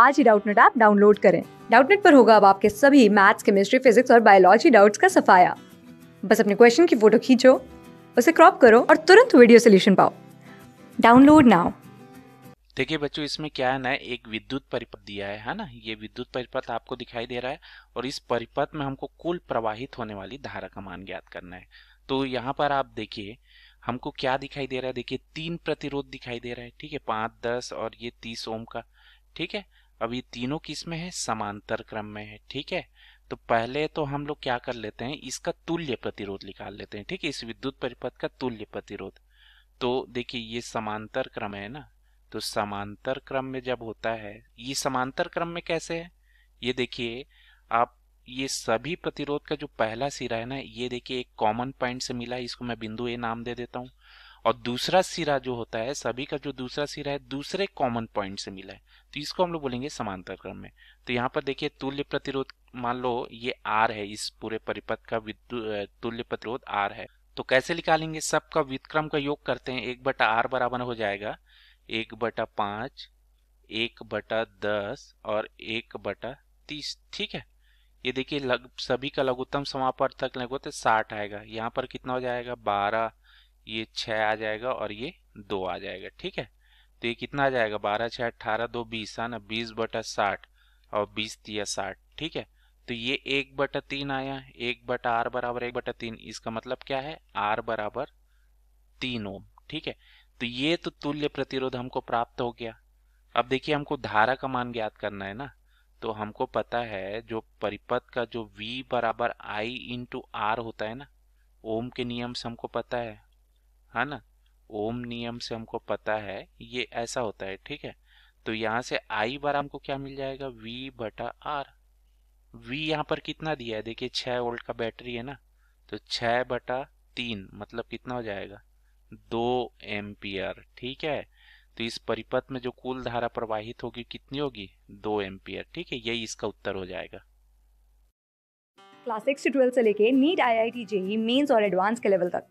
आज ही Doubtnut app download करें डाउटनेट पर होगा अब आपके सभी मैथ्स केमिस्ट्री फिजिक्स और बायोलॉजी डाउट्स का सफाया बस अपने क्वेश्चन की फोटो खींचो उसे क्रॉप करो और तुरंत वीडियो सोल्यूशन पाओ डाउनलोड नाउ देखिए बच्चों इसमें क्या है ना एक विद्युत परिपथ दिया है है ना ये विद्युत परिपथ आपको दिखाई दे रहा है और इस परिपथ में हमको कुल प्रवाहित होने वाली धारा का मान ज्ञात करना है तो यहाँ पर आप देखिए हमको क्या दिखाई दे रहा है देखिए तीन प्रतिरोध दिखाई दे रहा है ठीक है पाँच दस और ये तीस ओम का ठीक है अब ये तीनों किस में है समांतर क्रम में है ठीक है तो पहले तो हम लोग क्या कर लेते हैं इसका तुल्य प्रतिरोध निकाल लेते हैं ठीक है इस विद्युत परिपथ का तुल्य प्रतिरोध तो देखिए ये समांतर क्रम है ना तो समांतर क्रम में जब होता है ये समांतर क्रम में कैसे है ये देखिए आप ये सभी प्रतिरोध का जो पहला सिरा है ना ये देखिए एक कॉमन पॉइंट से मिला इसको मैं बिंदु ए नाम दे देता हूँ और दूसरा सिरा जो होता है सभी का जो दूसरा सिरा है दूसरे कॉमन पॉइंट से मिला है तो इसको हम लोग बोलेंगे समांतर क्रम में तो यहाँ पर देखिए तुल्य प्रतिरोध मान लो ये आर है इस पूरे परिपथ का तुल्य प्रतिरोध आर है तो कैसे निकालेंगे सबका व्युतक्रम का योग करते हैं एक बटा आर बराबर हो जाएगा एक बटा पांच एक बटा दस और एक बटा तीस ठीक है ये देखिए लग सभी का लघुत्तम समापर तक लगभग साठ आएगा यहाँ पर कितना हो जाएगा बारह ये छः आ जाएगा और ये दो आ जाएगा ठीक है तो ये कितना आ जाएगा बारह छः अट्ठारह दो बीस है ना बीस बटा साठ और बीस दिया साठ ठीक है तो ये एक बटा तीन आया एक बटा आर बराबर एक बटा तीन इसका मतलब क्या है आर बराबर तीन ओम ठीक है तो ये तो तुल्य प्रतिरोध हमको प्राप्त हो गया अब देखिए हमको धारा का मान ज्ञात करना है ना तो हमको पता है जो परिपथ का जो V बराबर आई इंटू आर होता है ना ओम के नियम से हमको पता है है ना ओम नियम से हमको पता है ये ऐसा होता है ठीक है तो यहां से i बार हमको क्या मिल जाएगा v बटा आर वी यहां पर कितना दिया है देखिए छह वोल्ट का बैटरी है ना तो छः बटा तीन मतलब कितना हो जाएगा दो एम्पियर ठीक है तो इस परिपथ में जो कुल धारा प्रवाहित होगी कितनी होगी दो एम्पियर ठीक है यही इसका उत्तर हो जाएगा क्लास सिक्स से ट्वेल्थ से लेके NEET I I T JEE mains और एडवांस के लेवल तक